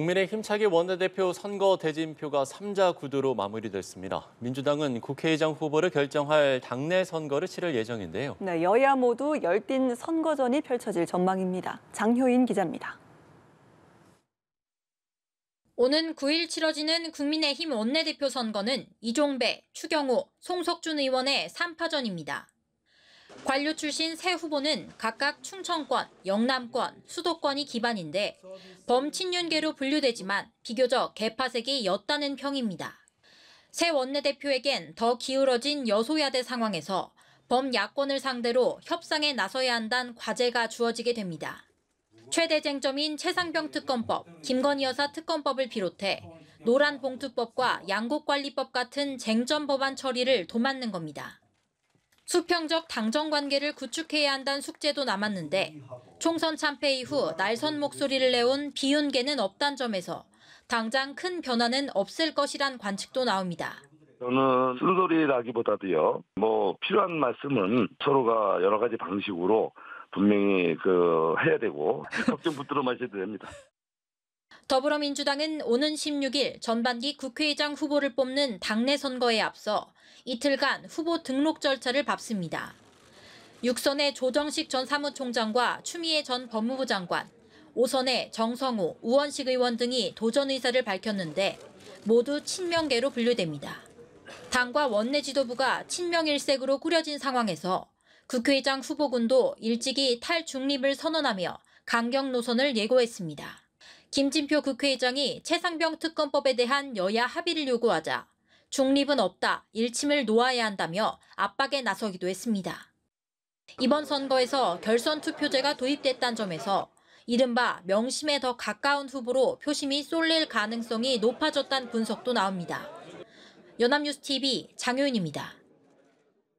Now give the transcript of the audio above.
국민의힘 차기 원내대표 선거 대진표가 3자 구도로 마무리됐습니다. 민주당은 국회의장 후보를 결정할 당내 선거를 치를 예정인데요. 네, 여야 모두 열띤 선거전이 펼쳐질 전망입니다. 장효인 기자입니다. 오는 9일 치러지는 국민의힘 원내대표 선거는 이종배, 추경호, 송석준 의원의 3파전입니다. 관료 출신 세 후보는 각각 충청권, 영남권, 수도권이 기반인데 범친윤계로 분류되지만 비교적 개파색이 옅다는 평입니다. 새 원내대표에겐 더 기울어진 여소야대 상황에서 범야권을 상대로 협상에 나서야 한다는 과제가 주어지게 됩니다. 최대 쟁점인 최상병 특검법, 김건희 여사 특검법을 비롯해 노란 봉투법과 양곡관리법 같은 쟁점 법안 처리를 도맡는 겁니다. 수평적 당정 관계를 구축해야 한다는 숙제도 남았는데 총선 참패 이후 날선 목소리를 내온 비윤계는 없단 점에서 당장 큰 변화는 없을 것이란 관측도 나옵니다. 저는 쓴소리 나기보다도요. 뭐 필요한 말씀은 서로가 여러 가지 방식으로 분명히 그 해야 되고 걱정 붙들어 마셔도 됩니다. 더불어민주당은 오는 16일 전반기 국회의장 후보를 뽑는 당내 선거에 앞서 이틀간 후보 등록 절차를 밟습니다. 6선의 조정식 전 사무총장과 추미애 전 법무부 장관, 5선의 정성우, 우원식 의원 등이 도전 의사를 밝혔는데 모두 친명계로 분류됩니다. 당과 원내 지도부가 친명일색으로 꾸려진 상황에서 국회의장 후보군도 일찍이 탈중립을 선언하며 강경 노선을 예고했습니다. 김진표 국회의장이 최상병 특검법에 대한 여야 합의를 요구하자 중립은 없다, 일침을 놓아야 한다며 압박에 나서기도 했습니다. 이번 선거에서 결선 투표제가 도입됐다는 점에서 이른바 명심에 더 가까운 후보로 표심이 쏠릴 가능성이 높아졌다는 분석도 나옵니다. 연합뉴스TV 장효윤입니다.